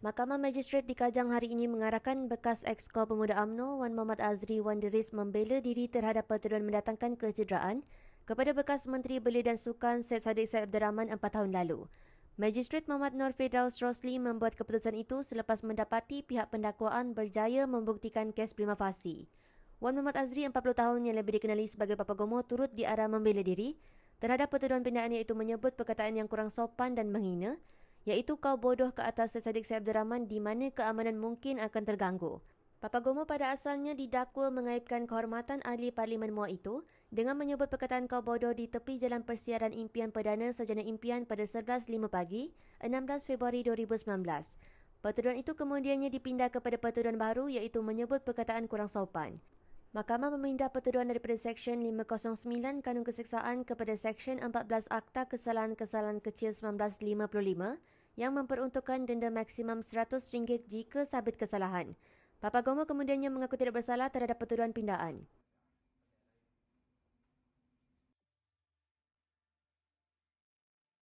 Mahkamah Magistrat di Kajang hari ini mengarahkan bekas ekskor pemuda AMNO Wan Mohamad Azri Wan Deris membela diri terhadap pertuduhan mendatangkan kecederaan kepada bekas Menteri Belia dan Sukan Syed Saddiq Syed Abdul Rahman 4 tahun lalu. Magistrat Mohamad Nur Firdaus Rosli membuat keputusan itu selepas mendapati pihak pendakwaan berjaya membuktikan kes prima facie. Wan Mohamad Azri 40 tahun yang lebih dikenali sebagai Papa Gomo turut diarah membela diri terhadap pertuduhan pindaan iaitu menyebut perkataan yang kurang sopan dan menghina iaitu kau bodoh ke atas sesadik Syed Abdul Rahman di mana keamanan mungkin akan terganggu. Papa Gomo pada asalnya didakwa mengaibkan kehormatan ahli Parlimen Muar itu dengan menyebut perkataan kau bodoh di tepi jalan persiaran impian perdana sejana impian pada 11.05 pagi 16 Februari 2019. Pertuduhan itu kemudiannya dipindah kepada pertuduhan baru iaitu menyebut perkataan kurang sopan. Mahkamah meminta pertuduhan daripada Seksyen 509 Kanun Keseksaan kepada Seksyen 14 Akta Kesalahan-Kesalahan Kecil 1955 yang memperuntukkan denda maksimum RM100 jika sabit kesalahan. Papa Gomo kemudiannya mengaku tidak bersalah terhadap pertuduhan pindaan.